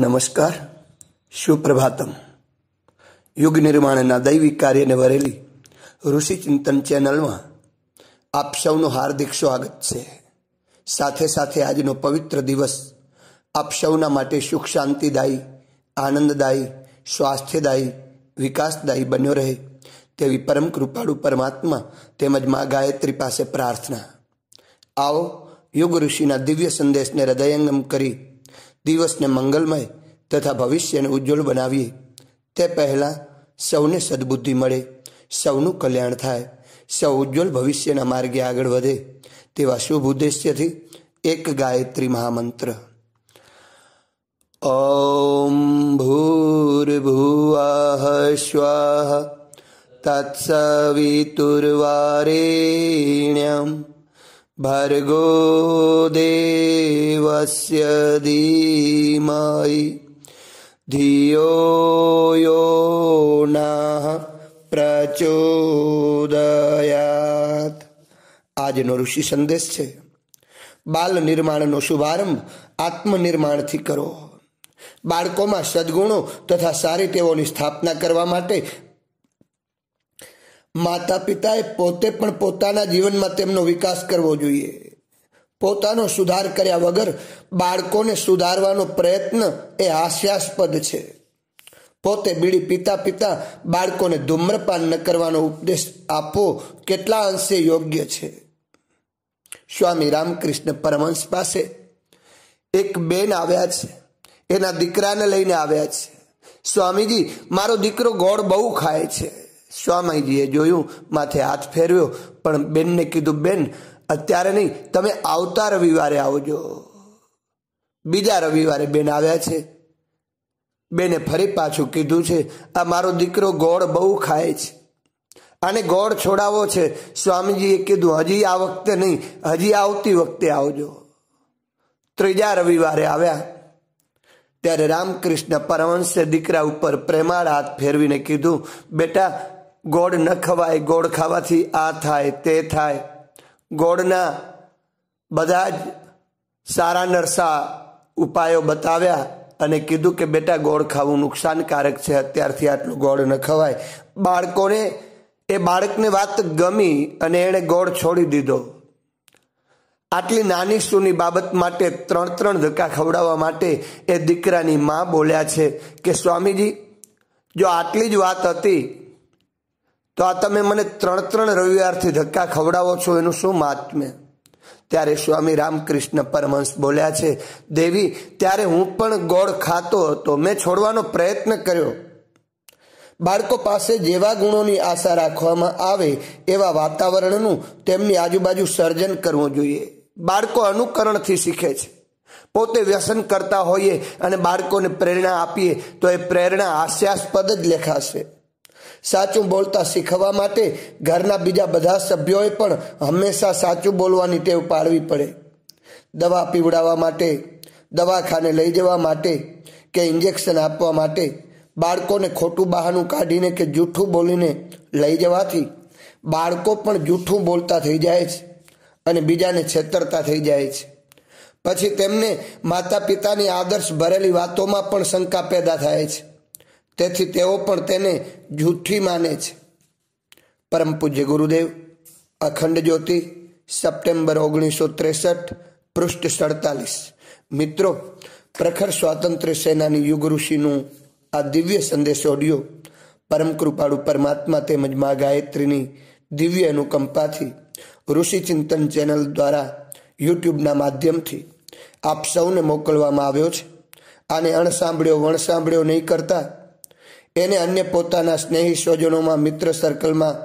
નમસ્કાર સુપ્રભાતમ યુગ નિર્માણના દૈવિક કાર્યને વરેલી ઋષિ ચિંતન ચેનલમાં આપ સૌનું હાર્દિક સ્વાગત છે સાથે સાથે આજનો પવિત્ર દિવસ આપ સૌના માટે સુખ શાંતિદાયી આનંદદાયી સ્વાસ્થ્યદાયી વિકાસદાયી બન્યો રહે તેવી પરમ કૃપાળુ પરમાત્મા તેમજ મા ગાયત્રી પાસે પ્રાર્થના આવો યુગ ઋષિના દિવ્ય સંદેશને હૃદયંગમ કરી દિવસને મંગલમય તથા ભવિષ્યને ઉજ્જવળ બનાવીએ તે પહેલાં સૌને સદબુદ્ધિ મળે સૌનું કલ્યાણ થાય સૌ ઉજ્જવળ ભવિષ્યના માર્ગે આગળ વધે તેવા શુભ ઉદ્દેશ્યથી એક ગાયત્રી મહામંત્ર ઓમ ભૂર્ભુવ સ્વાહ તત્સવિતુર્વારેણ્યમ ભર્ગો દેવસ્ય धीमहि धियो પ્રચોદયાત આજનો ઋષિ સંદેશ છે બાલ નિર્માણનો શુભારંભ આત્મનિર્માણથી કરો બાળકોમાં સદગુણો તથા સારી તેઓની સ્થાપના કરવા માટે માતા પિતાએ પોતે પણ પોતાના જીવનમાં તેમનો વિકાસ કરવો જોઈએ પોતાનો સુધાર કર્યા વગર બાળકોને સુધારવાનો પ્રયત્ન એ હાસ્યાસ્પદ છે પોતે બીડી પીતા પીતા બાળકોને ધૂમ્રપાન ન કરવાનો ઉપદેશ આપવો કેટલા અંશે યોગ્ય છે સ્વામી રામકૃષ્ણ પરમહંસ પાસે એક બેન આવ્યા છે એના દીકરાને લઈને આવ્યા છે સ્વામીજી મારો દીકરો ગોળ બહુ ખાય છે સ્વામીજીએ જોયું માથે હાથ ફેરવ્યો પણ બેનને કીધું બેન અત્યારે નહીં તમે આવતા રવિવારે આવજો બીજા રવિવારે બેન આવ્યા છે બેને ફરી પાછું કીધું છે આ મારો દીકરો ગોળ બહુ ખાય છે આને ગોળ છોડાવો છે સ્વામીજીએ કીધું હજી આ વખતે નહીં હજી આવતી વખતે આવજો ત્રીજા રવિવારે આવ્યા ત્યારે રામકૃષ્ણ પરમહંસે દીકરા ઉપર પ્રેમાળ હાથ ફેરવીને કીધું બેટા ગોળ ન ખવાય ગોળ ખાવાથી આ થાય તે થાય ગોળના બધા જ સારા નરસા ઉપાયો બતાવ્યા અને કીધું કે બેટા ગોળ ખાવું નુકસાનકારક છે અત્યારથી આટલું ગોળ ન ખવાય બાળકોને એ બાળકને વાત ગમી અને એણે ગોળ છોડી દીધો આટલી નાની સુની બાબત માટે ત્રણ ત્રણ ધક્કા ખવડાવવા માટે એ દીકરાની મા બોલ્યા છે કે સ્વામીજી જો આટલી જ વાત હતી તો આ તમે મને ત્રણ ત્રણ રવિવારથી ધક્કા ખવડાવો છો એનું શું મહાત્મ્ય ત્યારે સ્વામી રામકૃષ્ણ પરમહંસ બોલ્યા છે દેવી ત્યારે હું પણ ગોળ ખાતો હતો મેં છોડવાનો પ્રયત્ન કર્યો બાળકો પાસે જેવા ગુણોની આશા રાખવામાં આવે એવા વાતાવરણનું તેમની આજુબાજુ સર્જન કરવું જોઈએ બાળકો અનુકરણથી શીખે છે પોતે વ્યસન કરતા હોઈએ અને બાળકોને પ્રેરણા આપીએ તો એ પ્રેરણા હાસ્યાસ્પદ જ લેખાશે સાચું બોલતા શીખવા માટે ઘરના બીજા બધા સભ્યોએ પણ હંમેશા સાચું બોલવાની ટેવ પાડવી પડે દવા પીવડાવવા માટે દવાખાને લઈ જવા માટે કે ઇન્જેક્શન આપવા માટે બાળકોને ખોટું બહાનું કાઢીને કે જૂઠું બોલીને લઈ જવાથી બાળકો પણ જૂઠું બોલતા થઈ જાય છે અને બીજાને છેતરતા થઈ જાય છે પછી તેમને માતા પિતાની આદર્શ ભરેલી વાતોમાં પણ શંકા પેદા થાય છે તેથી તેઓ પણ તેને જૂઠી માને છે પરમ પૂજ્ય ગુરુદેવ અખંડ જ્યોતિ સપ્ટેમ્બર ઓગણીસો ત્રેસઠ પૃષ્ઠ સડતાલીસ મિત્રો પ્રખર સ્વાતંત્ર્ય સેનાની યુગ ઋષિનું આ દિવ્ય સંદેશ ઓડિયો પરમ કૃપાળુ પરમાત્મા તેમજ મા ગાયત્રીની દિવ્ય અનુકંપાથી ઋષિ ચિંતન ચેનલ દ્વારા યુટ્યુબના માધ્યમથી આપ સૌને મોકલવામાં આવ્યો છે આને અણસાંભળ્યો વણસાંભળ્યો નહીં કરતાં એને અન્ય પોતાના સ્નેહી સ્વજનોમાં મિત્ર સર્કલમાં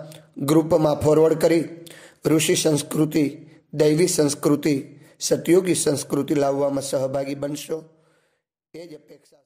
ગ્રુપમાં ફોરવર્ડ કરી ઋષિ સંસ્કૃતિ દૈવી સંસ્કૃતિ સતયોગી સંસ્કૃતિ લાવવામાં સહભાગી બનશો એ જ અપેક્ષા